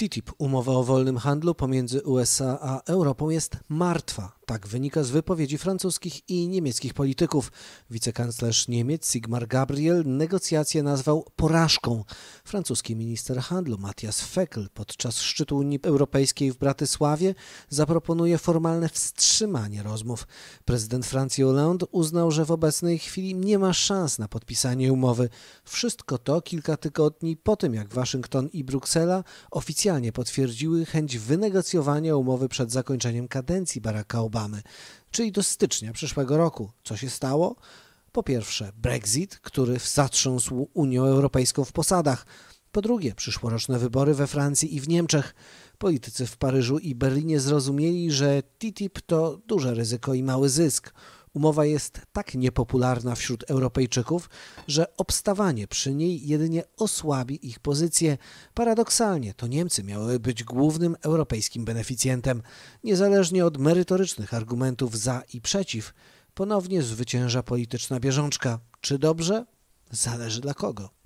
TTIP, umowa o wolnym handlu pomiędzy USA a Europą, jest martwa. Tak wynika z wypowiedzi francuskich i niemieckich polityków. Wicekanclerz Niemiec Sigmar Gabriel negocjacje nazwał porażką. Francuski minister handlu Matthias Feckel podczas szczytu Unii Europejskiej w Bratysławie zaproponuje formalne wstrzymanie rozmów. Prezydent Francji Hollande uznał, że w obecnej chwili nie ma szans na podpisanie umowy. Wszystko to kilka tygodni po tym, jak Waszyngton i Bruksela oficjalnie oficjalnie potwierdziły chęć wynegocjowania umowy przed zakończeniem kadencji Baracka Obamy, czyli do stycznia przyszłego roku. Co się stało? Po pierwsze, Brexit, który zatrząsł Unię Europejską w posadach. Po drugie, przyszłoroczne wybory we Francji i w Niemczech. Politycy w Paryżu i Berlinie zrozumieli, że TTIP to duże ryzyko i mały zysk. Umowa jest tak niepopularna wśród Europejczyków, że obstawanie przy niej jedynie osłabi ich pozycję. Paradoksalnie to Niemcy miały być głównym europejskim beneficjentem. Niezależnie od merytorycznych argumentów za i przeciw, ponownie zwycięża polityczna bieżączka. Czy dobrze? Zależy dla kogo.